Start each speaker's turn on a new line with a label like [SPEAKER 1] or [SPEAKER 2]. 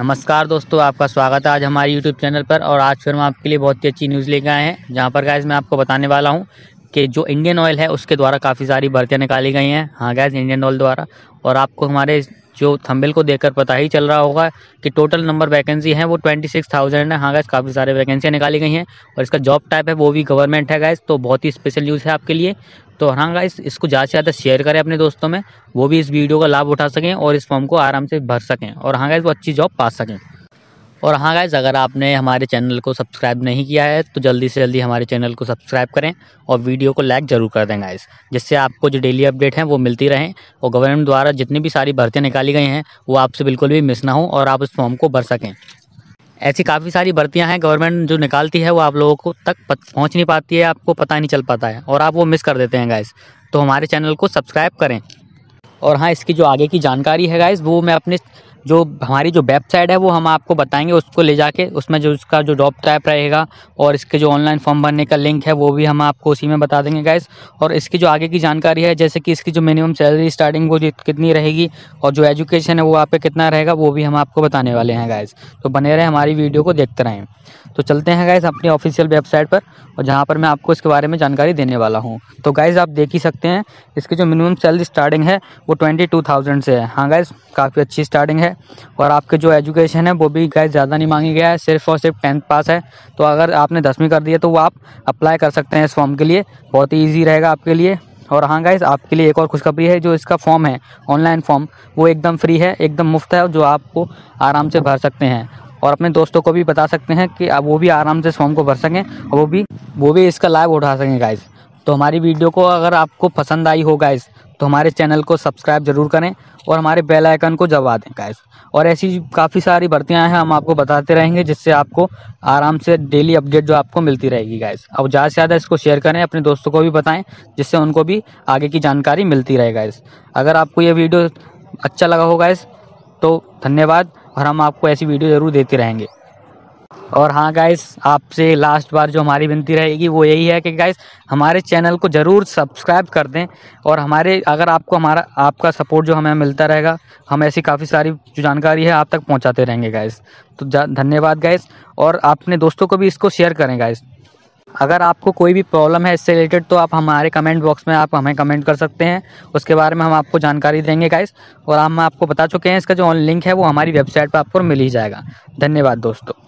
[SPEAKER 1] नमस्कार दोस्तों आपका स्वागत है आज हमारे यूट्यूब चैनल पर और आज फिर हम आपके लिए बहुत ही अच्छी न्यूज़ लेकर आए हैं जहाँ पर गैस मैं आपको बताने वाला हूँ कि जो इंडियन ऑयल है उसके द्वारा काफ़ी सारी भर्तियाँ निकाली गई हैं हाँ गैस इंडियन ऑयल द्वारा और आपको हमारे जो थंबिल को देखकर पता ही चल रहा होगा कि टोटल नंबर वैकेंसी है वो ट्वेंटी सिक्स थाउजेंड है हाँ गैस काफ़ी सारे वैकेंसियाँ निकाली गई हैं और इसका जॉब टाइप है वो भी गवर्नमेंट है गैस तो बहुत ही स्पेशल न्यूज़ है आपके लिए तो हाँ गाइस इसको ज़्यादा से ज़्यादा शेयर करें अपने दोस्तों में वो भी इस वीडियो का लाभ उठा सकें और इस फॉर्म को आराम से भर सकें और हाँ गाइस वो अच्छी जॉब पा सकें और हाँ गाइज अगर आपने हमारे चैनल को सब्सक्राइब नहीं किया है तो जल्दी से जल्दी हमारे चैनल को सब्सक्राइब करें और वीडियो को लाइक ज़रूर कर दें गाइज जिससे आपको जो डेली अपडेट हैं वो मिलती रहें और गवर्नमेंट द्वारा जितनी भी सारी भर्तियाँ निकाली गई हैं वो आपसे बिल्कुल भी मिस ना हो और आप उस फॉर्म को भर सकें ऐसी काफ़ी सारी भर्तियां हैं गवर्नमेंट जो निकालती है वो आप लोगों को तक पहुंच नहीं पाती है आपको पता नहीं चल पाता है और आप वो मिस कर देते हैं गाइस तो हमारे चैनल को सब्सक्राइब करें और हाँ इसकी जो आगे की जानकारी है गाइस वो मैं अपने जो हमारी जो वेबसाइट है वो हम आपको बताएंगे उसको ले जाके उसमें जो उसका जो ड्रॉप टाइप रहेगा और इसके जो ऑनलाइन फॉर्म भरने का लिंक है वो भी हम आपको उसी में बता देंगे गैस और इसकी जो आगे की जानकारी है जैसे कि इसकी जो मिनिमम सैलरी स्टार्टिंग वो कितनी रहेगी और जो एजुकेशन है वो आप कितना रहेगा वो भी हम आपको बताने वाले हैं गैस तो बने रहें हमारी वीडियो को देखते रहें तो चलते हैं गैस अपनी ऑफिशियल वेबसाइट पर और जहाँ पर मैं आपको इसके बारे में जानकारी देने वाला हूँ तो गाइज़ आप देख ही सकते हैं इसकी जो मिनिमम सैलरी स्टार्टिंग है वो ट्वेंटी टू थाउजेंड से है हाँ गैस काफ़ी अच्छी स्टार्टिंग है और आपके जो एजुकेशन है वो भी गैस ज़्यादा नहीं मांगी गया है सिर्फ और सिर्फ टेंथ पास है तो अगर आपने दसवीं कर दी है तो वो आप अप्लाई कर सकते हैं इस फॉर्म के लिए बहुत ही ईजी रहेगा आपके लिए और हाँ गाइज आपके लिए एक और खुशखबरी है जो इसका फॉर्म है ऑनलाइन फॉर्म वो एकदम फ्री है एकदम मुफ्त है जो आपको आराम से भर सकते हैं और अपने दोस्तों को भी बता सकते हैं कि आप वो भी आराम से इस फॉर्म को भर सकें और वो भी वो भी इसका लाभ उठा सकें गाइज़ तो हमारी वीडियो को अगर आपको पसंद आई हो गाइज़ तो हमारे चैनल को सब्सक्राइब जरूर करें और हमारे बेल आइकन को दबा दें गाइस और ऐसी काफ़ी सारी भर्तियाँ हैं हम आपको बताते रहेंगे जिससे आपको आराम से डेली अपडेट जो आपको मिलती रहेगी गाइस अब ज़्यादा से ज़्यादा इसको शेयर करें अपने दोस्तों को भी बताएं जिससे उनको भी आगे की जानकारी मिलती रहे गाइस अगर आपको ये वीडियो अच्छा लगा हो गाइस तो धन्यवाद और हम आपको ऐसी वीडियो ज़रूर देते रहेंगे और हाँ गाइस आपसे लास्ट बार जो हमारी विनती रहेगी वो यही है कि गाइस हमारे चैनल को ज़रूर सब्सक्राइब कर दें और हमारे अगर आपको हमारा आपका सपोर्ट जो हमें मिलता रहेगा हम ऐसी काफ़ी सारी जो जानकारी है आप तक पहुंचाते रहेंगे गाइस तो धन्यवाद गाइस और अपने दोस्तों को भी इसको शेयर करें गाइस अगर आपको कोई भी प्रॉब्लम है इससे रिलेटेड तो आप हमारे कमेंट बॉक्स में आप हमें कमेंट कर सकते हैं उसके बारे में हम आपको जानकारी देंगे गाइस और हम आपको बता चुके हैं इसका जो लिंक है वो हमारी वेबसाइट पर आपको मिल ही जाएगा धन्यवाद दोस्तों